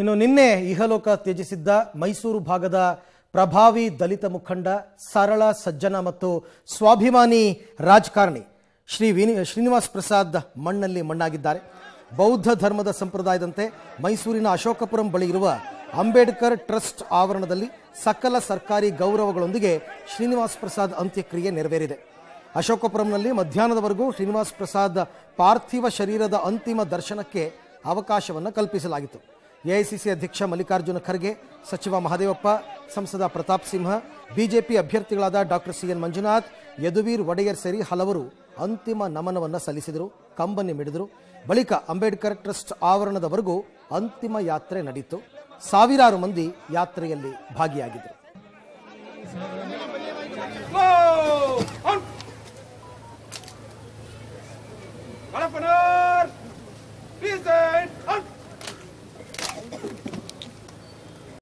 ಇನ್ನು ನಿನ್ನೆ ಇಹಲೋಕ ತ್ಯಜಿಸಿದ್ದ ಮೈಸೂರು ಭಾಗದ ಪ್ರಭಾವಿ ದಲಿತ ಮುಖಂಡ ಸರಳ ಸಜ್ಜನ ಮತ್ತು ಸ್ವಾಭಿಮಾನಿ ರಾಜಕಾರಣಿ ಶ್ರೀ ವಿನಿ ಶ್ರೀನಿವಾಸ್ ಪ್ರಸಾದ್ ಮಣ್ಣಲ್ಲಿ ಮಣ್ಣಾಗಿದ್ದಾರೆ ಬೌದ್ಧ ಧರ್ಮದ ಸಂಪ್ರದಾಯದಂತೆ ಮೈಸೂರಿನ ಅಶೋಕಪುರಂ ಬಳಿ ಇರುವ ಅಂಬೇಡ್ಕರ್ ಟ್ರಸ್ಟ್ ಆವರಣದಲ್ಲಿ ಸಕಲ ಸರ್ಕಾರಿ ಗೌರವಗಳೊಂದಿಗೆ ಶ್ರೀನಿವಾಸ್ ಪ್ರಸಾದ್ ಅಂತ್ಯಕ್ರಿಯೆ ನೆರವೇರಿದೆ ಅಶೋಕಪುರಂನಲ್ಲಿ ಮಧ್ಯಾಹ್ನದವರೆಗೂ ಶ್ರೀನಿವಾಸ್ ಪ್ರಸಾದ್ ಪಾರ್ಥಿವ ಶರೀರದ ಅಂತಿಮ ದರ್ಶನಕ್ಕೆ ಅವಕಾಶವನ್ನು ಕಲ್ಪಿಸಲಾಗಿತ್ತು ಎಐಸಿಸಿ ಅಧ್ಯಕ್ಷ ಮಲ್ಲಿಕಾರ್ಜುನ ಖರ್ಗೆ ಸಚಿವ ಮಹದೇವಪ್ಪ ಸಂಸದ ಪ್ರತಾಪ್ ಸಿಂಹ ಬಿಜೆಪಿ ಅಭ್ಯರ್ಥಿಗಳಾದ doctor C N Manjunath Yaduveer Wadiyar ಸೇರಿ ಹಲವರು ಅಂತಿಮ ನಮನವನ್ನು ಸಲ್ಲಿಸಿದರು ಕಂಬನಿ ಮಿಡಿದರು ಬಳಿಕ ಅಂಬೇಡ್ಕರ್ ಟ್ರಸ್ಟ್ ಆವರಣದವರೆಗೂ ಅಂತಿಮ ಯಾತ್ರೆ ನಡೆಯಿತು ಸಾವಿರಾರು ಮಂದಿ ಯಾತ್ರೆಯಲ್ಲಿ ಭಾಗಿಯಾಗಿದ್ದರು